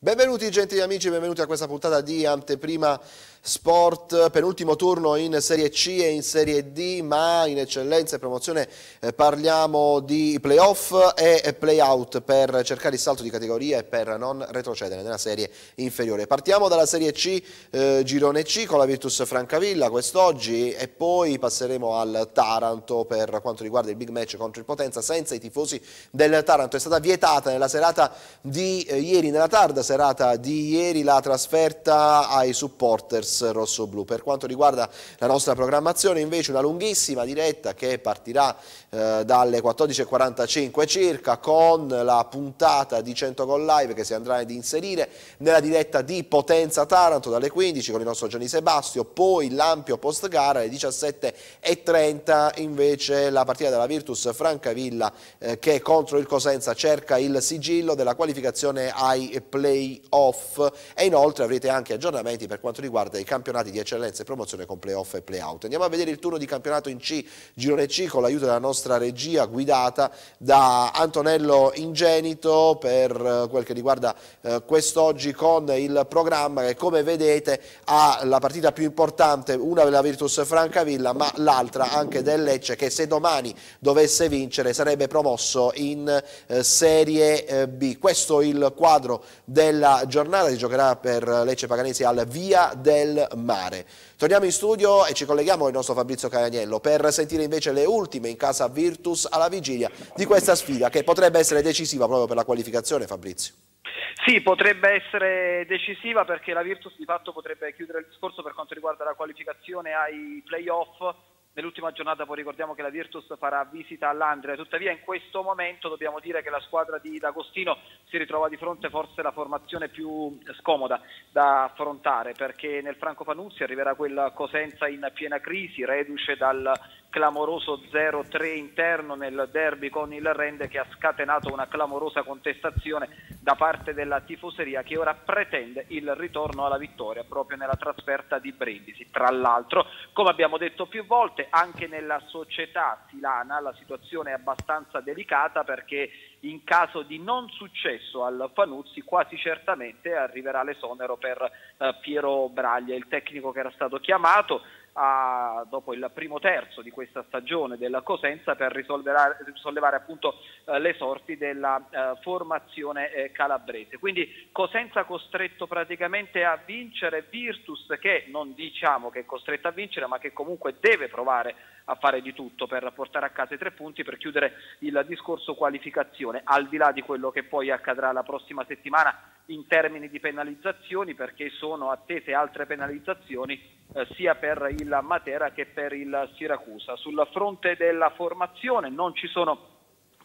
Benvenuti gentili amici, benvenuti a questa puntata di Anteprima Sport, penultimo turno in Serie C e in Serie D, ma in eccellenza e promozione eh, parliamo di playoff e playout per cercare il salto di categoria e per non retrocedere nella serie inferiore. Partiamo dalla Serie C, eh, Girone C con la Virtus Francavilla quest'oggi e poi passeremo al Taranto per quanto riguarda il big match contro il Potenza senza i tifosi del Taranto. È stata vietata nella serata di eh, ieri nella tarda serata di ieri la trasferta ai supporters rossoblù. Per quanto riguarda la nostra programmazione invece una lunghissima diretta che partirà eh, dalle 14.45 circa con la puntata di 100 Gol Live che si andrà ad inserire nella diretta di Potenza Taranto dalle 15 con il nostro Gianni Sebastio, poi l'ampio post gara alle 17.30 invece la partita della Virtus Francavilla eh, che contro il Cosenza cerca il sigillo della qualificazione ai play playoff e inoltre avrete anche aggiornamenti per quanto riguarda i campionati di eccellenza e promozione con playoff e playout. Andiamo a vedere il turno di campionato in C, girone C con l'aiuto della nostra regia guidata da Antonello Ingenito per eh, quel che riguarda eh, quest'oggi con il programma che come vedete ha la partita più importante, una della Virtus Francavilla ma l'altra anche del Lecce che se domani dovesse vincere sarebbe promosso in eh, Serie B. Questo è il quadro del bella giornata, si giocherà per Lecce Paganesi al Via del Mare. Torniamo in studio e ci colleghiamo al nostro Fabrizio Cagagnello per sentire invece le ultime in casa Virtus alla vigilia di questa sfida che potrebbe essere decisiva proprio per la qualificazione Fabrizio. Sì, potrebbe essere decisiva perché la Virtus di fatto potrebbe chiudere il discorso per quanto riguarda la qualificazione ai playoff Nell'ultima giornata poi ricordiamo che la Virtus farà visita all'Andrea, tuttavia in questo momento dobbiamo dire che la squadra di D'Agostino si ritrova di fronte forse la formazione più scomoda da affrontare perché nel Franco Panuzzi arriverà quel Cosenza in piena crisi, reduce dal clamoroso 0-3 interno nel derby con il Rende che ha scatenato una clamorosa contestazione da parte della tifoseria che ora pretende il ritorno alla vittoria proprio nella trasferta di Brindisi. Tra l'altro, come abbiamo detto più volte, anche nella società silana la situazione è abbastanza delicata perché in caso di non successo al Fanuzzi quasi certamente arriverà l'esonero per eh, Piero Braglia, il tecnico che era stato chiamato a, dopo il primo terzo di questa stagione della Cosenza per risollevare appunto eh, le sorti della eh, formazione eh, calabrese. Quindi Cosenza costretto praticamente a vincere, Virtus che non diciamo che è costretto a vincere ma che comunque deve provare a fare di tutto per portare a casa i tre punti per chiudere il discorso qualificazione, al di là di quello che poi accadrà la prossima settimana in termini di penalizzazioni perché sono attese altre penalizzazioni eh, sia per il Matera che per il Siracusa. Sul fronte della formazione non ci sono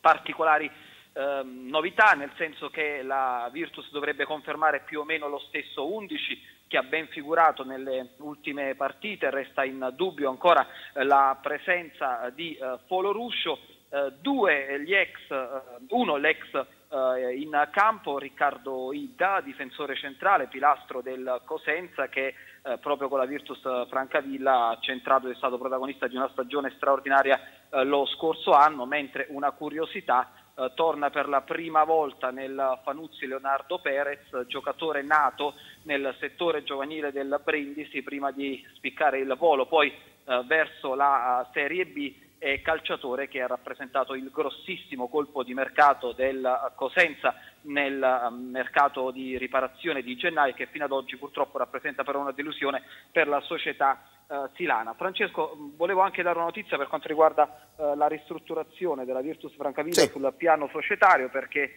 particolari eh, novità, nel senso che la Virtus dovrebbe confermare più o meno lo stesso 11 che ha ben figurato nelle ultime partite, resta in dubbio ancora eh, la presenza di eh, Foloruscio, eh, due eh, gli ex, uno l'ex eh, in campo Riccardo Idda, difensore centrale, pilastro del Cosenza che eh, proprio con la Virtus Francavilla ha centrato ed è stato protagonista di una stagione straordinaria eh, lo scorso anno, mentre una curiosità Uh, torna per la prima volta nel Fanuzzi Leonardo Perez, giocatore nato nel settore giovanile del Brindisi prima di spiccare il volo poi uh, verso la eh, Serie B eh, calciatore che ha rappresentato il grossissimo colpo di mercato del Cosenza nel um, mercato di riparazione di gennaio che fino ad oggi purtroppo rappresenta però una delusione per la società eh, silana. Francesco, mm, volevo anche dare una notizia per quanto riguarda eh, la ristrutturazione della Virtus Francavilla sì. sul piano societario perché eh,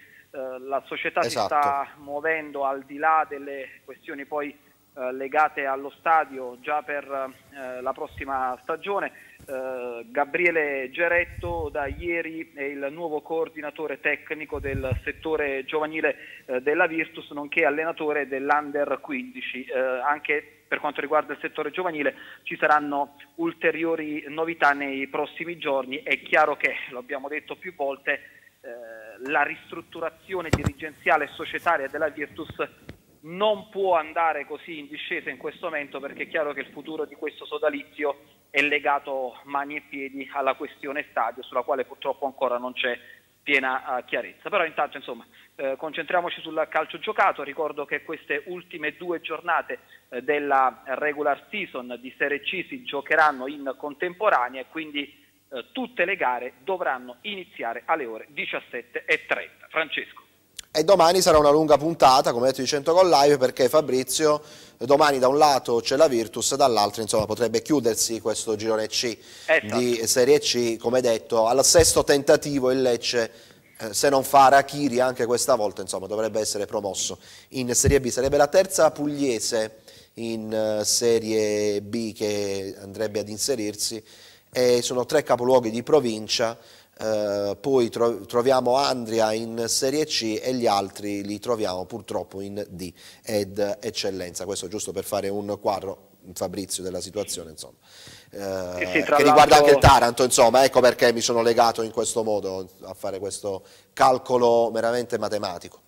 la società esatto. si sta muovendo al di là delle questioni poi eh, legate allo stadio già per eh, la prossima stagione. Eh, Gabriele Geretto da ieri è il nuovo coordinatore tecnico del settore giovanile della Virtus, nonché allenatore dell'Under 15. anche per quanto riguarda il settore giovanile ci saranno ulteriori novità nei prossimi giorni. È chiaro che, lo abbiamo detto più volte, la ristrutturazione dirigenziale e societaria della Virtus non può andare così in discesa in questo momento perché è chiaro che il futuro di questo sodalizio è legato mani e piedi alla questione stadio sulla quale purtroppo ancora non c'è piena eh, chiarezza. Però intanto insomma eh, concentriamoci sul calcio giocato, ricordo che queste ultime due giornate eh, della regular season di Serie C si giocheranno in contemporanea e quindi eh, tutte le gare dovranno iniziare alle ore 17.30. Francesco. E domani sarà una lunga puntata, come detto, di 100 con live perché Fabrizio domani da un lato c'è la Virtus, dall'altro insomma potrebbe chiudersi questo girone C eh, esatto. di Serie C, come detto, al sesto tentativo il Lecce eh, se non fa Rachiri anche questa volta insomma dovrebbe essere promosso in Serie B, sarebbe la terza pugliese in eh, Serie B che andrebbe ad inserirsi e sono tre capoluoghi di provincia eh, poi tro troviamo Andria in Serie C e gli altri li troviamo purtroppo in D ed eccellenza. Questo giusto per fare un quadro, Fabrizio, della situazione insomma. Eh, sì, sì, eh, che riguarda anche il Taranto, insomma, ecco perché mi sono legato in questo modo a fare questo calcolo meramente matematico.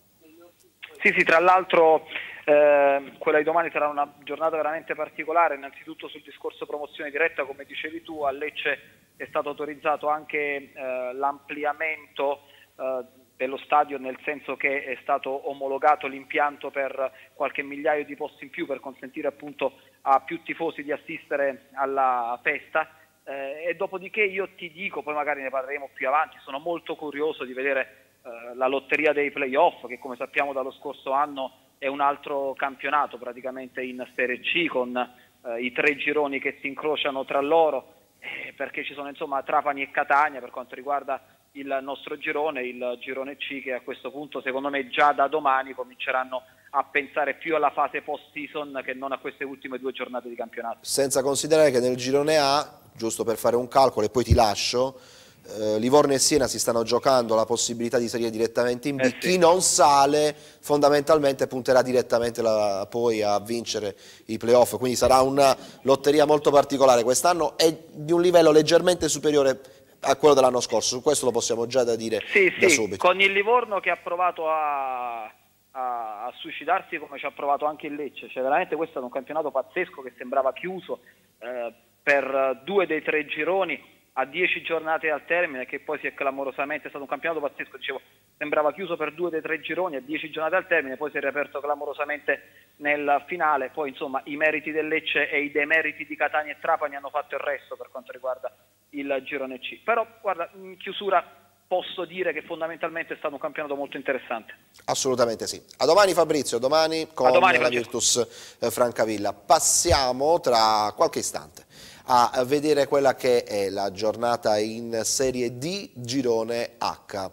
Sì, sì, tra l'altro eh, quella di domani sarà una giornata veramente particolare, innanzitutto sul discorso promozione diretta, come dicevi tu, a Lecce è stato autorizzato anche eh, l'ampliamento eh, dello stadio nel senso che è stato omologato l'impianto per qualche migliaio di posti in più per consentire appunto a più tifosi di assistere alla festa eh, e dopodiché io ti dico, poi magari ne parleremo più avanti, sono molto curioso di vedere eh, la lotteria dei playoff che come sappiamo dallo scorso anno è un altro campionato praticamente in Serie C con eh, i tre gironi che si incrociano tra loro eh, perché ci sono insomma Trapani e Catania per quanto riguarda il nostro girone, il girone C che a questo punto secondo me già da domani cominceranno a pensare più alla fase post-season che non a queste ultime due giornate di campionato. Senza considerare che nel girone A, giusto per fare un calcolo e poi ti lascio, eh, Livorno e Siena si stanno giocando la possibilità di salire direttamente in B, eh sì. chi non sale fondamentalmente punterà direttamente la, poi a vincere i playoff, quindi sarà una lotteria molto particolare quest'anno e di un livello leggermente superiore a quello dell'anno scorso, su questo lo possiamo già da dire sì, da sì, subito. Con il Livorno che ha provato a a, suicidarsi come ci ha provato anche il Lecce. Cioè, veramente questo è un campionato pazzesco che sembrava chiuso eh, per due dei tre gironi a 10 giornate al termine, che poi si è clamorosamente è stato un campionato pazzesco, dicevo, sembrava chiuso per due dei tre gironi a 10 giornate al termine, poi si è riaperto clamorosamente nel finale, poi insomma i meriti del Lecce e i demeriti di Catania e Trapani hanno fatto il resto per quanto riguarda il girone C. Però guarda, in chiusura posso dire che fondamentalmente è stato un campionato molto interessante. Assolutamente sì. A domani Fabrizio, domani con domani, la Francesco. Virtus eh, Francavilla. Passiamo tra qualche istante a vedere quella che è la giornata in Serie D, girone H.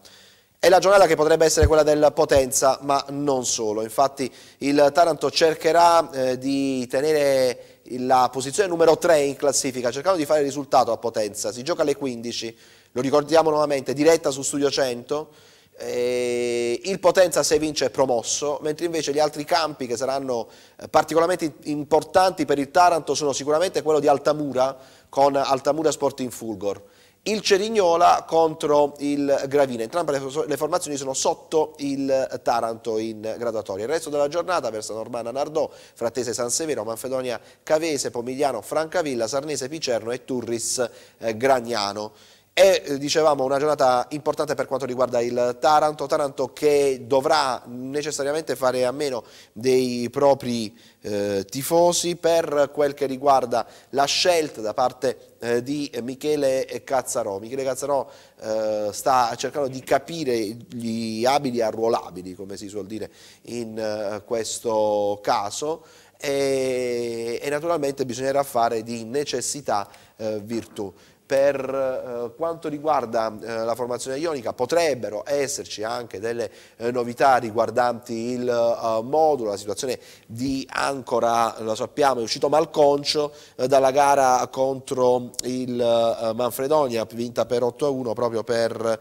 È la giornata che potrebbe essere quella del Potenza, ma non solo. Infatti il Taranto cercherà eh, di tenere la posizione numero 3 in classifica, cercando di fare il risultato a Potenza. Si gioca alle 15, lo ricordiamo nuovamente, diretta su Studio 100 eh, il Potenza se vince è promosso, mentre invece gli altri campi che saranno eh, particolarmente importanti per il Taranto sono sicuramente quello di Altamura con Altamura Sporting Fulgor, il Cerignola contro il Gravina, entrambe le formazioni sono sotto il Taranto in graduatoria. Il resto della giornata versa Normana Nardò, Frattese San Severo, Manfedonia Cavese, Pomigliano Francavilla, Sarnese Picerno e Turris eh, Gragnano. È, eh, dicevamo, una giornata importante per quanto riguarda il Taranto, Taranto che dovrà necessariamente fare a meno dei propri eh, tifosi per quel che riguarda la scelta da parte eh, di Michele Cazzarò. Michele Cazzarò eh, sta cercando di capire gli abili arruolabili, come si suol dire in eh, questo caso, e, e, naturalmente bisognerà fare di necessità eh, virtù per eh, quanto riguarda eh, la formazione ionica potrebbero esserci anche delle eh, novità riguardanti il eh, modulo, la situazione di Ancora, lo sappiamo, è uscito malconcio eh, dalla gara contro il eh, Manfredonia, vinta per 8-1 proprio per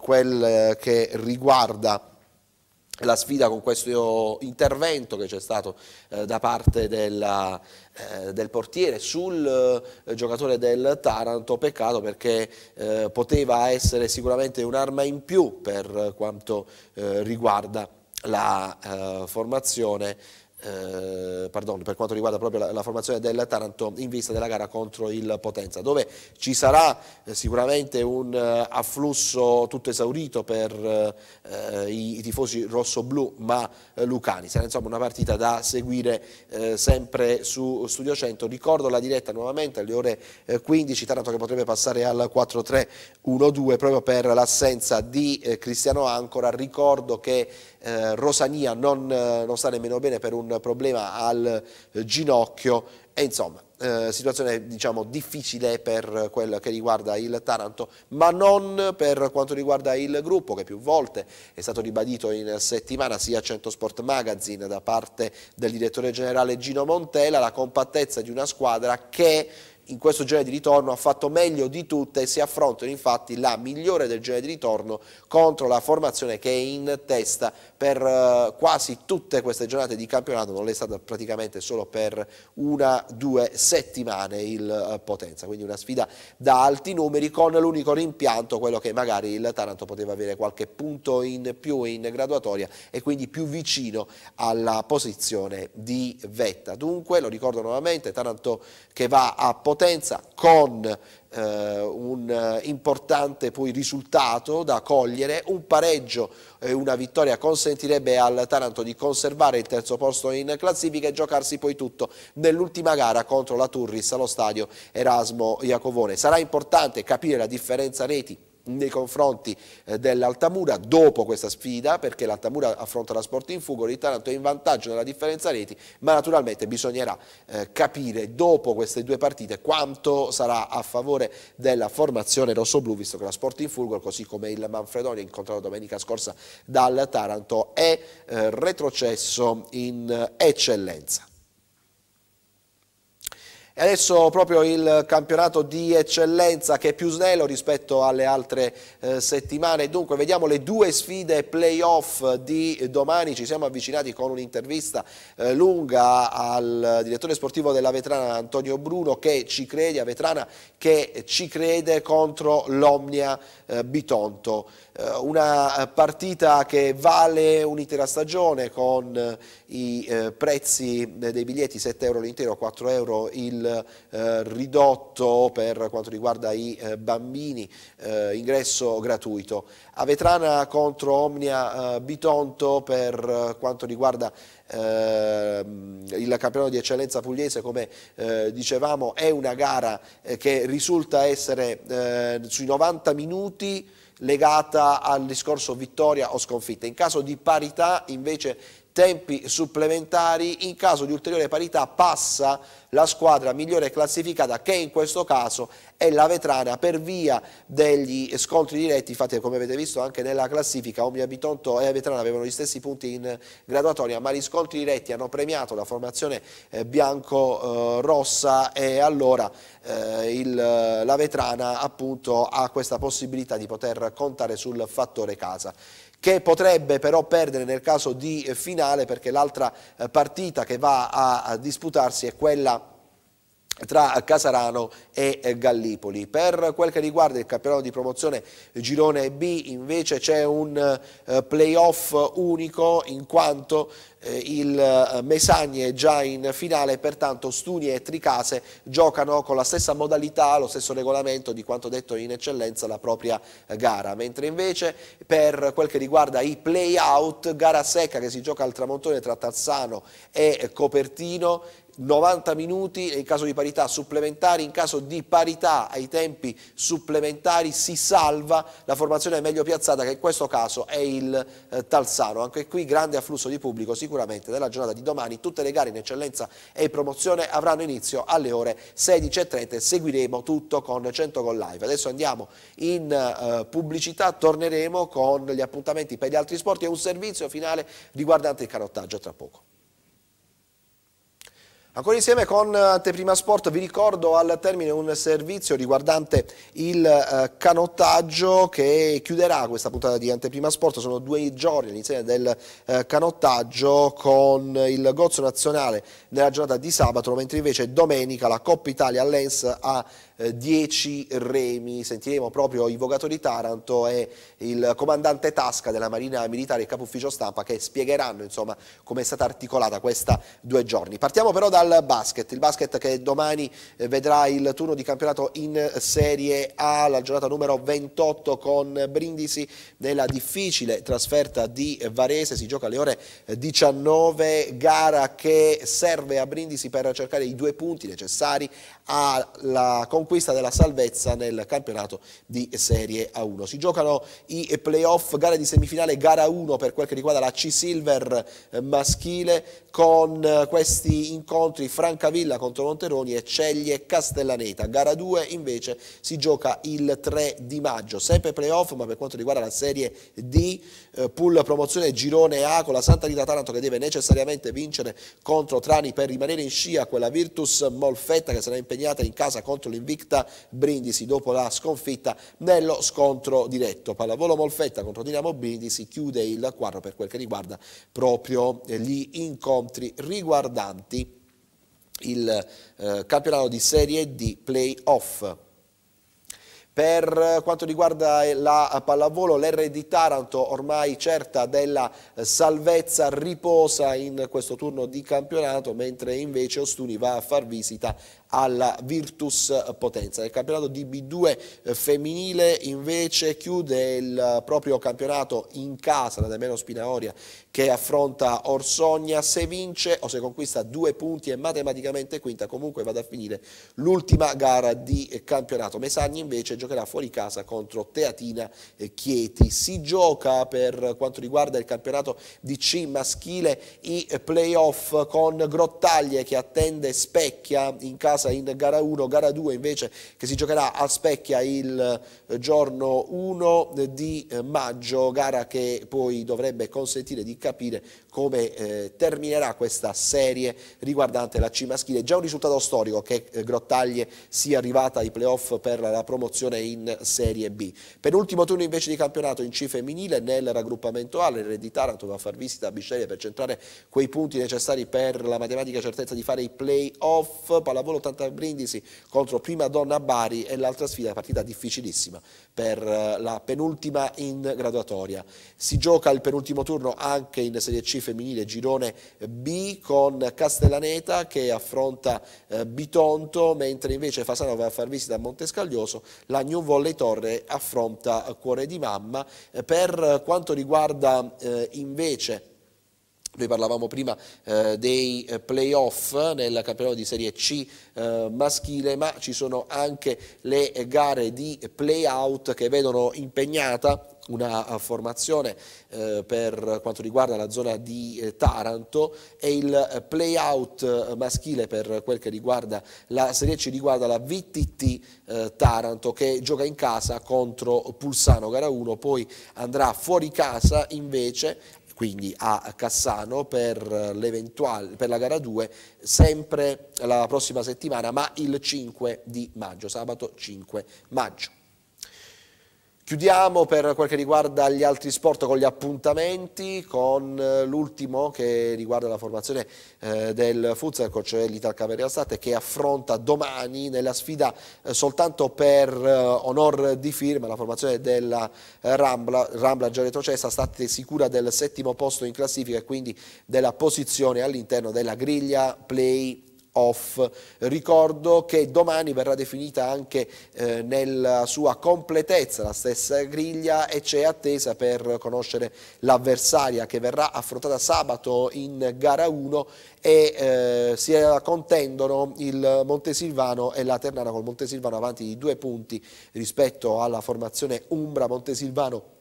quel che riguarda la sfida con questo intervento che c'è stato eh, da parte della, eh, del portiere sul eh, giocatore del Taranto, peccato perché eh, poteva essere sicuramente un'arma in più per eh, quanto eh, riguarda la formazione eh, pardon, per quanto riguarda proprio la, la, formazione del Taranto in vista della gara contro il Potenza, dove ci sarà eh, sicuramente un eh, afflusso tutto esaurito per eh, i, i, tifosi rosso-blu, ma eh, lucani. Sarà insomma una partita da seguire sempre su Studio 100. Ricordo la diretta nuovamente alle ore 15, Taranto che potrebbe passare al 4-3-1-2 proprio per l'assenza di Cristiano Ancora. Ricordo che eh, Rosania non, eh, non, sta nemmeno bene per un problema al eh, ginocchio e insomma eh, situazione diciamo difficile per quel che riguarda il Taranto ma non per quanto riguarda il gruppo che più volte è stato ribadito in settimana sia a Centosport Magazine da parte del direttore generale Gino Montella la compattezza di una squadra che in questo genere di ritorno ha fatto meglio di tutte e si affrontano infatti la migliore del genere di ritorno contro la formazione che è in testa per eh, quasi tutte queste giornate di campionato, non è stata praticamente solo per una, o due settimane il eh, Potenza, quindi una sfida da alti numeri con l'unico rimpianto, quello che magari il Taranto poteva avere qualche punto in più in graduatoria e quindi più vicino alla posizione di vetta. Dunque, lo ricordo nuovamente, Taranto che va a Potenza potenza con eh, un eh, importante poi risultato da cogliere, un pareggio e una vittoria consentirebbe al Taranto di conservare il terzo posto in classifica e giocarsi poi tutto nell'ultima gara contro la Turris allo stadio Erasmo Iacovone. Sarà importante capire la differenza reti nei confronti eh, dell'Altamura dopo questa sfida perché l'Altamura affronta la Sporting Fugo, il Taranto è in vantaggio nella differenza reti ma naturalmente bisognerà eh, capire dopo queste due partite quanto sarà a favore della formazione rossoblu visto che la Sporting Fulgor così come il Manfredonia incontrato domenica scorsa dal Taranto è eh, retrocesso in eccellenza. E adesso proprio il campionato di eccellenza che è più snello rispetto alle altre eh, settimane. Dunque vediamo le due sfide playoff di domani. Ci siamo avvicinati con un'intervista eh, lunga al direttore sportivo della Vetrana Antonio Bruno che ci crede, a Vetrana che ci crede contro l'Omnia eh, Bitonto. Eh, una partita che vale un'intera stagione con eh, i eh, prezzi dei biglietti 7 euro l'intero, 4 euro il eh, ridotto per quanto riguarda i eh, bambini, eh, ingresso gratuito. A Vetrana contro Omnia eh, Bitonto per eh, quanto riguarda ehm, il campionato di eccellenza pugliese, come dicevamo, è una gara che risulta essere sui 90 minuti legata al discorso vittoria o sconfitta. In caso di parità invece tempi supplementari, in caso di ulteriore parità passa la squadra migliore classificata che in questo caso è la Vetrana per via degli scontri diretti, infatti come avete visto anche nella classifica Omnia Bitonto e Vetrana avevano gli stessi punti in graduatoria, ma gli scontri diretti hanno premiato la formazione eh, bianco-rossa eh, e allora eh, il, la Vetrana appunto ha questa possibilità di poter contare sul fattore casa che potrebbe però perdere nel caso di eh, finale perché l'altra eh, partita che va a disputarsi è quella tra Casarano e eh, Gallipoli. Per quel che riguarda il campionato di promozione Girone B invece c'è un eh, playoff unico in quanto eh, il Mesagni è già in finale, pertanto Stuni e Tricase giocano con la stessa modalità, lo stesso regolamento di quanto detto in eccellenza la propria gara, mentre invece per quel che riguarda i playout, gara secca che si gioca al tramontone tra Tazzano e Copertino 90 minuti in caso di parità supplementari, in caso di parità ai tempi supplementari si salva la formazione meglio piazzata che in questo caso è il eh, Talsano. Anche qui grande afflusso di pubblico sicuramente nella giornata di domani, tutte le gare in eccellenza e promozione avranno inizio alle ore 16.30 seguiremo tutto con 100 Gol Live. Adesso andiamo in eh, pubblicità, torneremo con gli appuntamenti per gli altri sport e un servizio finale riguardante il carottaggio tra poco. Ancora insieme con eh, Anteprima Sport vi ricordo al termine un servizio riguardante il eh, canottaggio che chiuderà questa puntata di Anteprima Sport, sono due giorni all'insieme del eh, canottaggio con il gozzo nazionale nella giornata di sabato, mentre invece domenica la Coppa Italia Lens ha 10 eh, remi. Sentiremo proprio i vogatori Taranto e il comandante Tasca della Marina Militare e capo ufficio stampa che spiegheranno insomma come è stata articolata questa due giorni. Partiamo però dal basket, il basket che domani eh, vedrà il turno di campionato in Serie A, la giornata numero 28 con Brindisi nella difficile trasferta di Varese, si gioca alle ore 19, eh, gara che serve a Brindisi per cercare i due punti necessari alla conquista della salvezza nel campionato di Serie A1. Si giocano i playoff, gare di semifinale, gara 1 per quel che riguarda la C-Silver eh, maschile con eh, questi incontri Francavilla contro Monteroni e Ceglie Castellaneta. Gara 2 invece si gioca il 3 di maggio, sempre playoff ma per quanto riguarda la Serie D, pool eh, promozione girone A con la Santa Rita Taranto che deve necessariamente vincere contro Trani per rimanere in scia, quella Virtus Molfetta che sarà impegnata impegnata in casa contro l'invicta Brindisi dopo la sconfitta nello scontro diretto. Pallavolo Molfetta contro Dinamo Brindisi chiude il quadro per quel che riguarda proprio eh, gli incontri riguardanti il eh, campionato di Serie D Playoff. Per quanto riguarda eh, la pallavolo, l'RD Taranto ormai certa della eh, salvezza riposa in questo turno di campionato, mentre invece Ostuni va a far visita alla Virtus Potenza. Nel campionato di b 2 eh, femminile invece chiude il proprio campionato in casa la Demeno Spinaoria che affronta Orsogna, se vince o se conquista due punti è matematicamente quinta, comunque vada a finire l'ultima gara di campionato. Mesagni invece giocherà fuori casa contro Teatina Chieti. Si gioca per quanto riguarda il campionato di C maschile i playoff con Grottaglie che attende Specchia in casa Monza in gara 1, gara 2 invece che si giocherà a Specchia il eh, giorno 1 di eh, maggio, gara che poi dovrebbe consentire di capire come eh, terminerà questa serie riguardante la C maschile. Già un risultato storico che eh, Grottaglie sia arrivata ai playoff per la promozione in Serie B. Penultimo turno invece di campionato in C femminile nel raggruppamento A, di Taranto va a far visita a Bisceglie per centrare quei punti necessari per la matematica certezza di fare i playoff. Pallavolo 1980 a Brindisi contro prima donna a Bari e l'altra sfida, partita difficilissima per eh, la penultima in graduatoria. Si gioca il penultimo turno anche in Serie C femminile girone B con Castellaneta che affronta eh, Bitonto, mentre invece Fasano va a far visita a Montescaglioso, la New Volley Torre affronta Cuore di Mamma. Eh, per quanto riguarda invece noi parlavamo prima eh, dei eh, playoff nel campionato di Serie C eh, maschile, ma ci sono anche le gare di playout che vedono impegnata una eh, formazione eh, per quanto riguarda la zona di eh, Taranto e il playout maschile per quel che riguarda la Serie C riguarda la VTT Taranto che gioca in casa contro Pulsano gara 1, poi andrà fuori casa invece quindi a Cassano per, per la gara 2 sempre la prossima settimana ma il 5 di maggio, sabato 5 maggio. Chiudiamo per quel che riguarda gli altri sport con gli appuntamenti, con eh, l'ultimo che riguarda la formazione eh, del futsal, cioè l'Ital Cameria State, che affronta domani nella sfida eh, soltanto per onor di firma la formazione della Rambla, Rambla già retrocessa, state sicura del settimo posto in classifica e quindi della posizione all'interno della griglia play off. Ricordo che domani verrà definita anche eh, nella sua completezza la stessa griglia e c'è attesa per conoscere l'avversaria che verrà affrontata sabato in gara 1 e eh, si contendono il Montesilvano e la Ternana col Montesilvano avanti di due punti rispetto alla formazione Umbra Montesilvano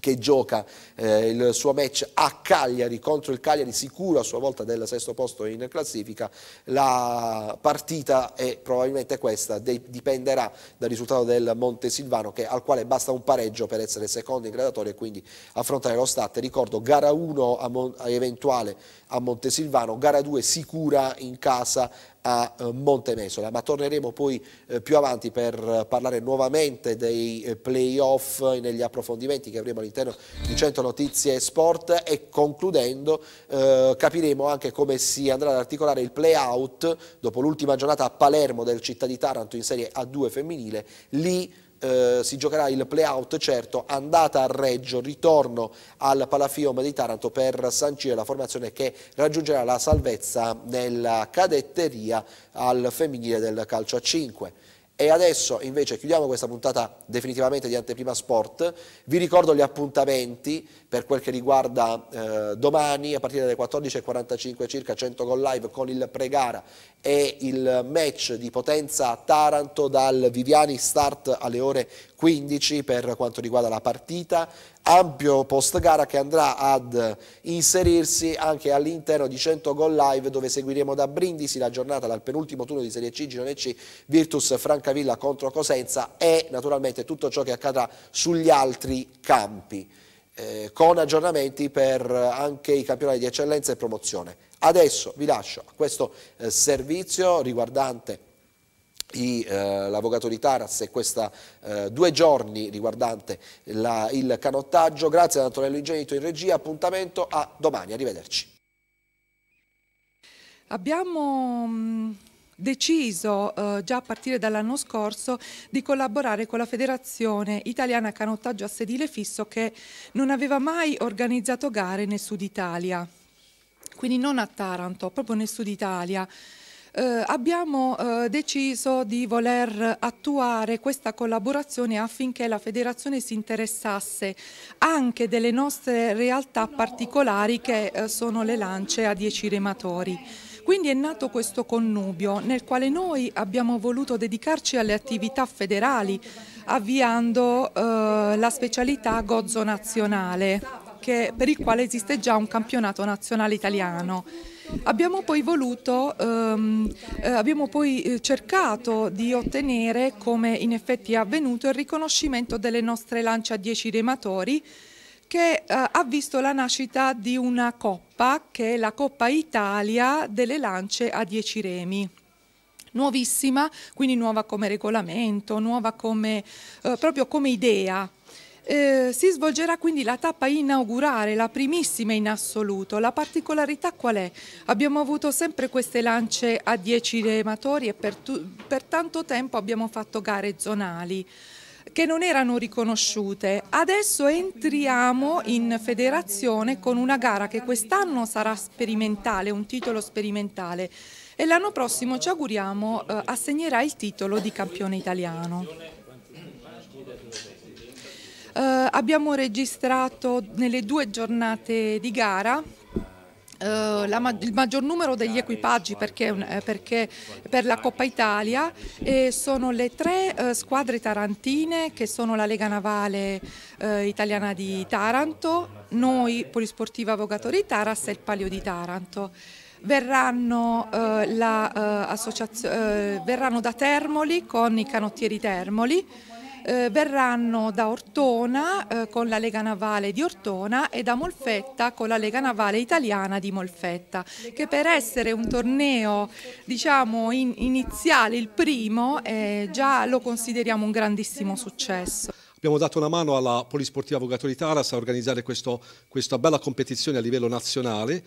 che gioca eh, il suo match a Cagliari contro il Cagliari sicuro a sua volta del sesto posto in classifica la partita è probabilmente questa de- dipenderà dal risultato del Montesilvano che, al quale basta un pareggio per essere secondo in gradatoria e quindi affrontare lo stat ricordo gara 1 Mon- eventuale a Montesilvano, gara 2 sicura in casa a eh, Montemesola, ma torneremo poi eh, più avanti per eh, parlare nuovamente dei playoff e negli approfondimenti che avremo all'interno di 100 Notizie Sport e concludendo capiremo anche come si andrà ad articolare il playout dopo l'ultima giornata a Palermo del Città di Taranto in Serie A2 femminile, lì eh, si giocherà il play-out certo, andata a Reggio, ritorno al Palafium di Taranto per sancire la formazione che raggiungerà la salvezza nella cadetteria al femminile del calcio a 5. E adesso invece chiudiamo questa puntata definitivamente di Anteprima Sport, vi ricordo gli appuntamenti, per quel che riguarda eh, domani a partire dalle 14.45 circa 100 gol live con il pre-gara e il match di Potenza Taranto dal Viviani start alle ore 15 per quanto riguarda la partita ampio post gara che andrà ad inserirsi anche all'interno di 100 Gol Live dove seguiremo da Brindisi la giornata dal penultimo turno di Serie C, Girone C, Virtus Francavilla contro Cosenza e naturalmente tutto ciò che accadrà sugli altri campi eh, con aggiornamenti per eh, anche i campionati di eccellenza e promozione. Adesso vi lascio a questo eh, servizio riguardante eh, l'avvocato di Taras e questi eh, due giorni riguardante la, il canottaggio. Grazie ad Antonello Ingenito in regia, appuntamento a domani, arrivederci. Abbiamo mm, deciso eh, già a partire dall'anno scorso di collaborare con la Federazione Italiana Canottaggio a Sedile Fisso che non aveva mai organizzato gare nel Sud Italia, quindi non a Taranto, proprio nel Sud Italia. Eh, abbiamo eh, deciso di voler attuare questa collaborazione affinché la federazione si interessasse anche delle nostre realtà particolari che eh, sono le lance a 10 rematori. Quindi è nato questo connubio nel quale noi abbiamo voluto dedicarci alle attività federali avviando eh, la specialità gozzo nazionale che, per il quale esiste già un campionato nazionale italiano. Abbiamo poi, voluto, ehm, eh, abbiamo poi eh, cercato di ottenere, come in effetti è avvenuto, il riconoscimento delle nostre lance a 10 rematori che eh, ha visto la nascita di una coppa che è la Coppa Italia delle lance a 10 remi nuovissima, quindi nuova come regolamento, nuova come, eh, proprio come idea. Eh, si svolgerà quindi la tappa inaugurale, la primissima in assoluto. La particolarità qual è? Abbiamo avuto sempre queste lance a 10 rematori e per, per tanto tempo abbiamo fatto gare zonali che non erano riconosciute. Adesso entriamo in federazione con una gara che quest'anno sarà sperimentale, un titolo sperimentale e l'anno prossimo ci auguriamo eh, assegnerà il titolo di campione italiano. Eh, abbiamo registrato nelle due giornate di gara eh, la, il maggior numero degli equipaggi perché, eh, perché per la Coppa Italia sono le tre eh, squadre tarantine che sono la Lega Navale eh, Italiana di Taranto, noi Polisportiva Vogatori Taras e il Palio di Taranto. Verranno, eh, la, eh, verranno da Termoli con i canottieri Termoli eh, verranno da Ortona eh, con la Lega Navale di Ortona e da Molfetta con la Lega Navale Italiana di Molfetta, che per essere un torneo diciamo, in, iniziale, il primo, eh, già lo consideriamo un grandissimo successo. Abbiamo dato una mano alla Polisportiva Vogatori Taras a organizzare questo, questa bella competizione a livello nazionale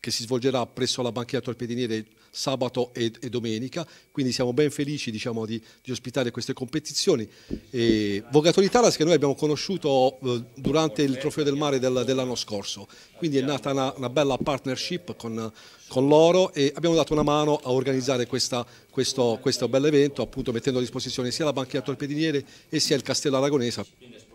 che si svolgerà presso la banchiera Torpediniere sabato e, e, domenica, quindi siamo ben felici diciamo, di, di, ospitare queste competizioni. E Vogatori Taras che noi abbiamo conosciuto eh, durante il Trofeo del Mare del, dell'anno scorso, quindi è nata una, una bella partnership con, con, loro e abbiamo dato una mano a organizzare questa, questo, questo bel evento, appunto mettendo a disposizione sia la banchiera Torpediniere e sia il Castello Aragonese.